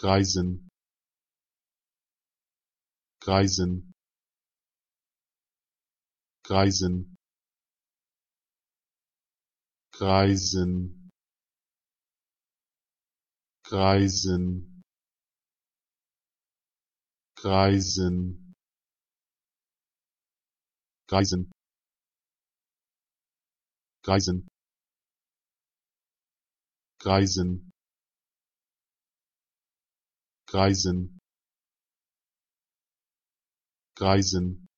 kreisen kreisen kreisen kreisen kreisen kreisen kreisen kreisen kreisen greisen